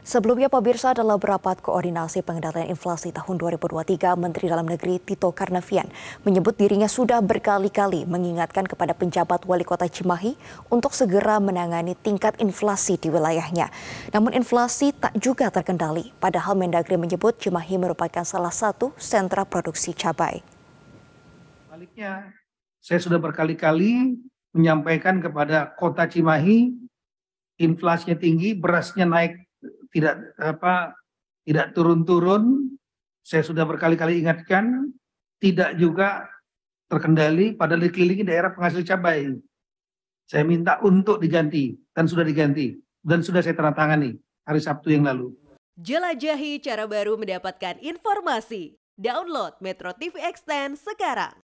Sebelumnya pemirsa dalam rapat koordinasi pengendalian inflasi tahun 2023, Menteri Dalam Negeri Tito Karnavian menyebut dirinya sudah berkali-kali mengingatkan kepada penjabat wali kota Cimahi untuk segera menangani tingkat inflasi di wilayahnya. Namun inflasi tak juga terkendali, padahal Mendagri menyebut Cimahi merupakan salah satu sentra produksi cabai. Baliknya, saya sudah berkali-kali menyampaikan kepada kota Cimahi inflasinya tinggi, berasnya naik tidak apa tidak turun-turun. Saya sudah berkali-kali ingatkan, tidak juga terkendali pada dikelilingi daerah penghasil cabai. Saya minta untuk diganti dan sudah diganti dan sudah saya tanda tangani hari Sabtu yang lalu. Jelajahi cara baru mendapatkan informasi. Download Metro TV Extend sekarang.